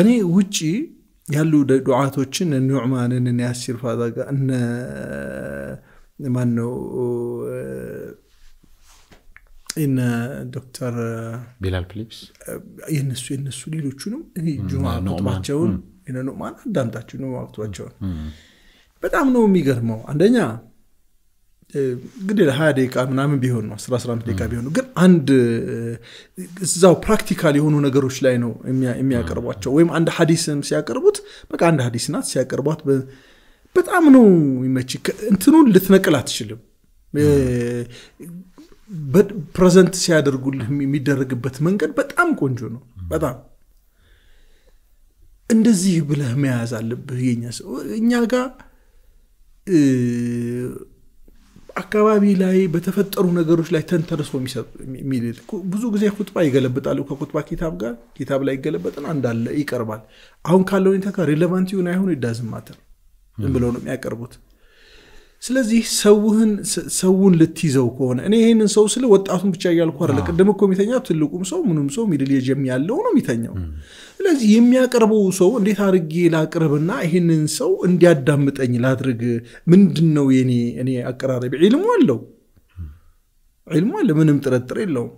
እኔ ውጪ ያሉ ዱዓቶችን ኑዕማንን እነ ያሲር ፋዛጋ እነ ማን ነው እነ ዶክተር ቢላል ፊሊፕስ የነሱ የነሱ ሌሎቹንም እኔ ጁማ ቁጥባቸውን ኖማን አዳምጣቸው ኖማ ቁጥባቸውን በጣም ነው የሚገርመው አንደኛ ግድ ሀያ ደቂቃ ምናምን ቢሆን ነው አስራ አስራ አምስት ደቂቃ ቢሆን ነው ግን አንድ እዛው ፕራክቲካል የሆኑ ነገሮች ላይ ነው የሚያቀርቧቸው ወይም አንድ ሀዲስን ሲያቀርቡት በቃ አንድ ሀዲስ ናት ሲያቀርቧት በጣም ነው ይመች እንትኑን ልትነቅል አትችልም ፕሬዘንት ሲያደርጉልህ የሚደረግበት መንገድ በጣም ቆንጆ ነው በጣም እንደዚህ ብለህ መያዝ አለብህ የኛ ሰው እኛ ጋር አካባቢ ላይ በተፈጠሩ ነገሮች ላይ ተንተርሶ የሚል ብዙ ጊዜ ቁጥባ ይገለብጣሉ። ከቁጥባ ኪታብ ጋር ኪታብ ላይ ይገለበጥና እንዳለ ይቀርባል። አሁን ካለው ሁኔታ ጋር ሪሌቫንት ይሁን አይሆን ይዳዝማተር ብለው ነው የሚያቀርቡት። ስለዚህ ሰውህን ሰውን ልትይዘው ከሆነ እኔ ይህንን ሰው ስለ ወጣቱን ብቻ እያልኩ አለ ቅድም እኮ የሚተኛ ትልቁም ሰው ምንም ሰው ሚድል ኤጅ ያለው ነው የሚተኛው። ስለዚህ የሚያቀርበው ሰው እንዴት አድርጌ ላቅርብና ይህንን ሰው እንዲያዳምጠኝ ላድርግ? ምንድን ነው የኔ እኔ አቀራረቢ? ዒልሙ አለው ዒልሙ አለ፣ ምንም ጥርጥር የለውም።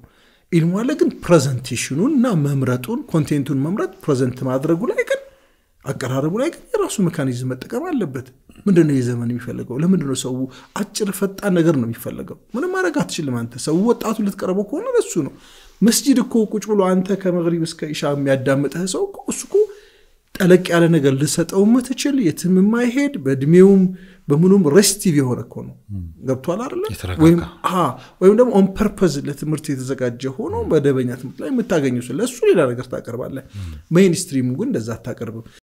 ዒልሙ አለ፣ ግን ፕሬዘንቴሽኑን እና መምረጡን ኮንቴንቱን መምረጥ ፕሬዘንት ማድረጉ ላይ ግን አቀራረቡ ላይ ግን የራሱ ሜካኒዝም መጠቀም አለበት። ምንድን ነው የዘመን የሚፈልገው? ለምንድን ነው ሰው አጭር ፈጣን ነገር ነው የሚፈለገው? ምንም ማድረግ አትችልም አንተ። ሰው ወጣቱ ልትቀርበው ከሆነ ለሱ ነው። መስጂድ እኮ ቁጭ ብሎ አንተ ከመግሪብ እስከ ኢሻ የሚያዳምጥህ ሰው እሱ እኮ ጠለቅ ያለ ነገር ልሰጠው የምትችል የትም የማይሄድ በእድሜውም በምኑም ረስቲቭ የሆነ እኮ ነው። ገብቷል አይደለ? ወይም ደግሞ ኦን ፐርፐዝ ለትምህርት የተዘጋጀ ሆኖ መደበኛ ትምህርት ላይ የምታገኘው ለእሱ ሌላ ነገር ታቀርባለህ። ሜይንስትሪሙ ግን እንደዛ አታቀርብም።